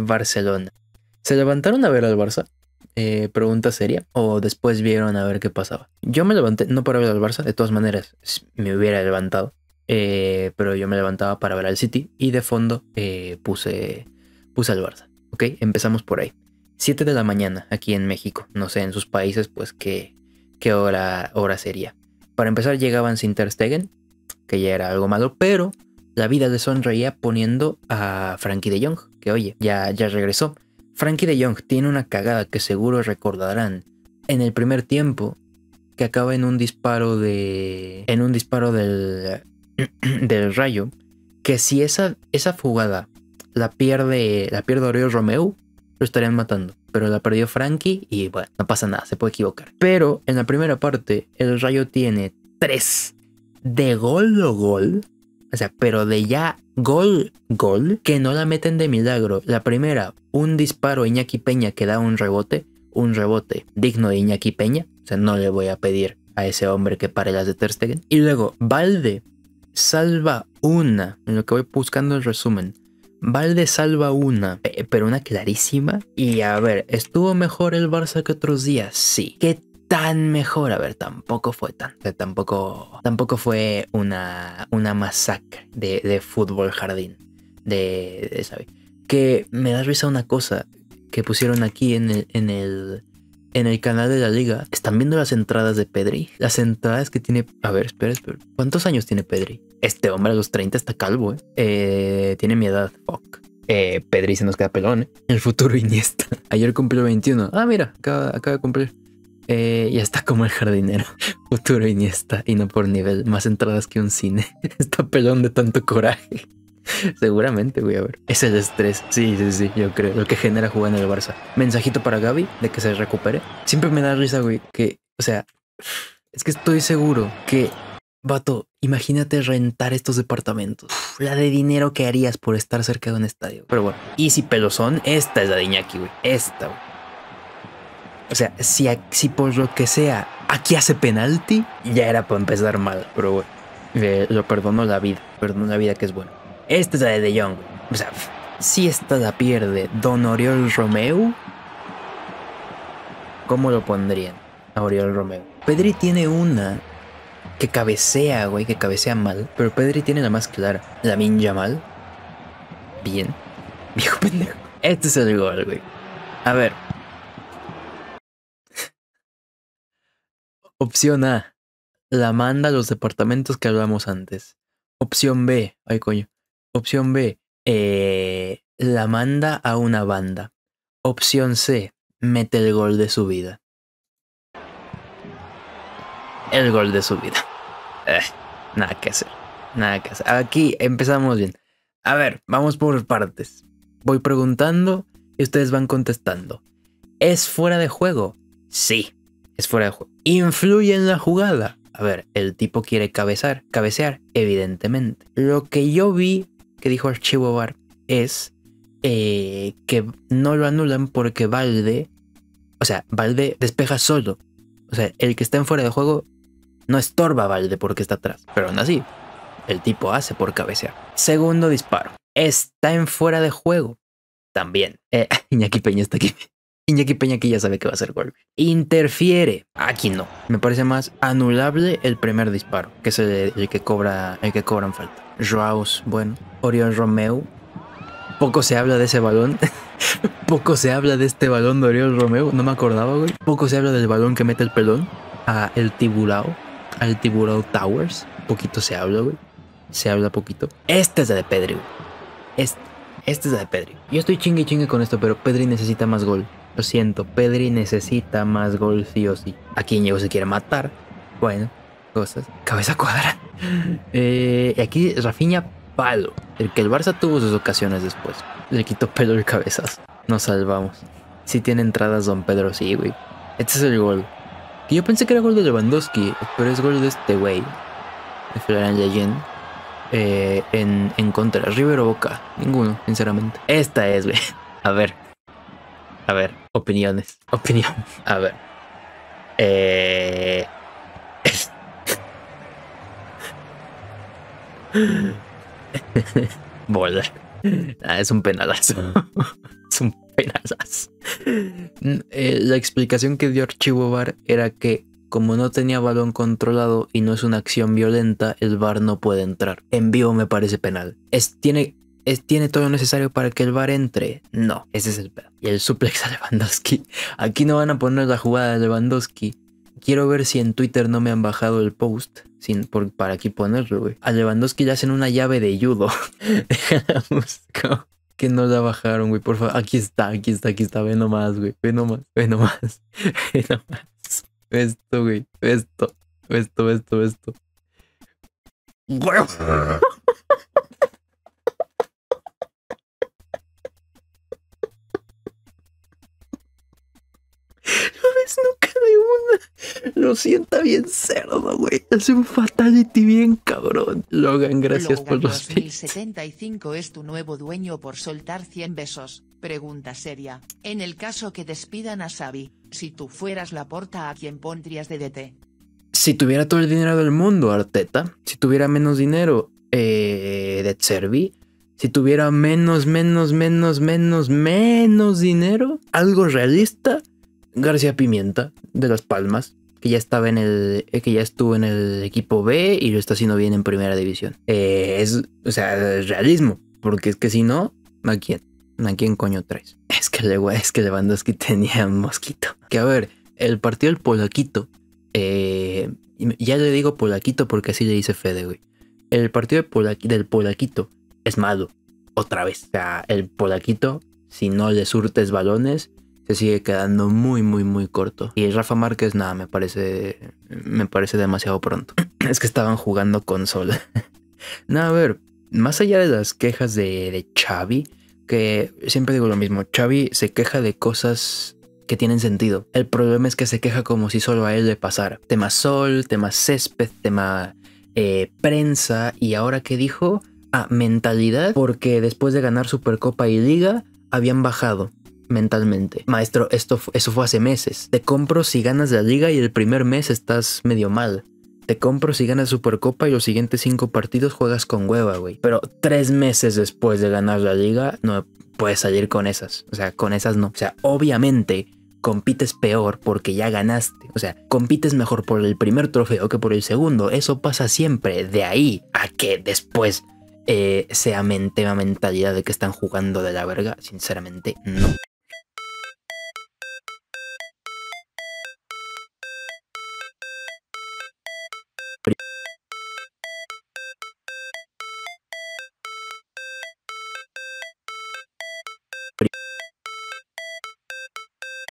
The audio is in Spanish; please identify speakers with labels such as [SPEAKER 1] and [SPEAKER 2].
[SPEAKER 1] Barcelona. ¿Se levantaron a ver al Barça? Eh, pregunta seria. ¿O después vieron a ver qué pasaba? Yo me levanté, no para ver al Barça, de todas maneras, me hubiera levantado. Eh, pero yo me levantaba para ver al City y de fondo eh, puse, puse al Barça. ¿Ok? Empezamos por ahí. 7 de la mañana aquí en México. No sé, en sus países, pues qué, qué hora, hora sería. Para empezar llegaban sin Ter que ya era algo malo, pero la vida de sonreía poniendo a Frankie de Jong, que oye, ya, ya regresó. Frankie de Jong tiene una cagada que seguro recordarán. En el primer tiempo, que acaba en un disparo de. en un disparo del. del rayo. Que si esa, esa fugada la pierde. la pierde Oreo Romeo, lo estarían matando. Pero la perdió Frankie y bueno, no pasa nada, se puede equivocar. Pero en la primera parte, el rayo tiene tres de gol o gol o sea, pero de ya gol, gol, que no la meten de milagro. La primera, un disparo Iñaki Peña que da un rebote, un rebote digno de Iñaki Peña. O sea, no le voy a pedir a ese hombre que pare las de Ter Stegen. Y luego, Valde salva una, en lo que voy buscando el resumen. Valde salva una, eh, pero una clarísima. Y a ver, ¿estuvo mejor el Barça que otros días? Sí. ¿Qué tan mejor. A ver, tampoco fue tan, tampoco, tampoco fue una, una masacre de, fútbol jardín. De, de ¿sabes? Que me da risa una cosa que pusieron aquí en el, en el, en el canal de la liga. ¿Están viendo las entradas de Pedri? Las entradas que tiene... A ver, espera, espera. ¿Cuántos años tiene Pedri? Este hombre a los 30 está calvo, ¿eh? eh tiene mi edad, fuck. Eh, Pedri se nos queda pelón, ¿eh? El futuro Iniesta. Ayer cumplió 21. Ah, mira, acaba, acaba de cumplir. Eh, está como el jardinero, futuro Iniesta, y no por nivel, más entradas que un cine. Está pelón de tanto coraje. Seguramente, voy a ver. Es el estrés. Sí, sí, sí, yo creo. Lo que genera jugar en el Barça. Mensajito para Gaby de que se recupere. Siempre me da risa, güey, que, o sea, es que estoy seguro que, vato, imagínate rentar estos departamentos. la de dinero que harías por estar cerca de un estadio. Pero bueno, y si son esta es la de Iñaki, güey. Esta, güey. O sea, si, por lo que sea aquí hace penalti, ya era para empezar mal, pero bueno. lo perdono la vida, perdono la vida que es buena Esta es la de De Jong. O sea, si esta la pierde Don Oriol Romeo ¿cómo lo pondrían a Oriol Pedri tiene una que cabecea, güey, que cabecea mal, pero Pedri tiene la más clara. La Minja mal. Bien. Viejo pendejo. Este es el gol, güey. A ver, Opción A, la manda a los departamentos que hablamos antes. Opción B, ay coño. Opción B, eh, la manda a una banda. Opción C, mete el gol de su vida. El gol de su vida. Eh, nada que hacer. Nada que hacer. Aquí empezamos bien. A ver, vamos por partes. Voy preguntando y ustedes van contestando. ¿Es fuera de juego? Sí es fuera de juego. Influye en la jugada. A ver, el tipo quiere cabezar, cabecear, evidentemente. Lo que yo vi que dijo Archivo Bar es eh, que no lo anulan porque Valde, o sea, Valde despeja solo. O sea, el que está en fuera de juego no estorba a Valde porque está atrás. Pero aún así, el tipo hace por cabecear. Segundo disparo. Está en fuera de juego. También. Eh, Iñaki Peña está aquí. Iñaki Peña que ya sabe que va a ser gol. Interfiere. Aquí no. Me parece más anulable el primer disparo, que es el, que cobra, el que cobran falta. Joaos, bueno. Orión Romeo. Poco se habla de ese balón. Poco se habla de este balón de Orión Romeo. No me acordaba, güey. Poco se habla del balón que mete el pelón a el Tiburao. Al Tiburao Towers. Poquito se habla, güey. Se habla poquito. Este es la de Pedri, güey. Este, esta es la de Pedri. Yo estoy chingue chingue con esto, pero Pedri necesita más gol. Lo siento, Pedri necesita más gol sí o sí. A quien se quiere matar. Bueno, cosas. Cabeza cuadra. Eh, aquí Rafinha palo. El que el Barça tuvo sus ocasiones después. Le quitó pelo de cabezas Nos salvamos. Si tiene entradas Don Pedro, sí, güey. Este es el gol. Que yo pensé que era gol de Lewandowski, pero es gol de este güey. De Florian Leyen. Eh, en, en contra. River o Boca. Ninguno, sinceramente. Esta es, güey. A ver, a ver, opiniones. Opinión. A ver. Eh... Ah, es un penalazo. Ah. es un penalazo. Mm, eh, la explicación que dio Archivo Bar era que como no tenía balón controlado y no es una acción violenta, el bar no puede entrar. En vivo me parece penal. Es, tiene, ¿Tiene todo lo necesario para que el bar entre? No, ese es el pedo. Y el suplex a Lewandowski. Aquí no van a poner la jugada de Lewandowski. Quiero ver si en Twitter no me han bajado el post sin, para aquí ponerlo, güey. A Lewandowski le hacen una llave de judo. que no la bajaron, güey. Por favor, aquí está, aquí está, aquí está. Ve nomás, güey. Ve nomás, ve nomás. Ve nomás. Ve esto, güey. Ve esto. esto, esto, ve esto. no de una. Lo sienta bien cerdo, güey. Hace un fatality bien cabrón. Logan, gracias por los 2075 es tu nuevo dueño por soltar 100 besos. Pregunta seria. En el caso que despidan a Xavi, si tú fueras la porta, ¿a quien pondrías de DT? Si tuviera todo el dinero del mundo, Arteta. Si tuviera menos dinero, eh, de Servi si tuviera menos, menos, menos, menos, menos dinero, algo realista, García Pimienta de Las Palmas, que ya estaba en el eh, que ya estuvo en el equipo B y lo está haciendo bien en primera división. Eh, es, o sea, realismo, porque es que si no, ¿a quién? ¿A quién coño traes? Es que le es que Lewandowski tenía mosquito. Que a ver, el partido del Polaquito, eh, ya le digo Polaquito porque así le dice Fede, güey. El partido del, del Polaquito es malo, otra vez. O sea, el Polaquito, si no le surtes balones, se sigue quedando muy, muy, muy corto. Y Rafa Márquez, nada, me parece, me parece demasiado pronto. es que estaban jugando con Sol nada, a ver, más allá de las quejas de, de Xavi, que siempre digo lo mismo, Xavi se queja de cosas que tienen sentido. El problema es que se queja como si solo a él le pasara. Tema sol, tema césped, tema eh, prensa y ahora que dijo, a ah, mentalidad, porque después de ganar Supercopa y Liga habían bajado mentalmente. Maestro, esto, eso fue hace meses. Te compro si ganas la liga y el primer mes estás medio mal. Te compro si ganas Supercopa y los siguientes cinco partidos juegas con hueva, güey. Pero tres meses después de ganar la liga, no puedes salir con esas. O sea, con esas no. O sea, obviamente compites peor porque ya ganaste. O sea, compites mejor por el primer trofeo que por el segundo. Eso pasa siempre. De ahí a que después eh, sea mente, mentalidad de que están jugando de la verga. Sinceramente, no.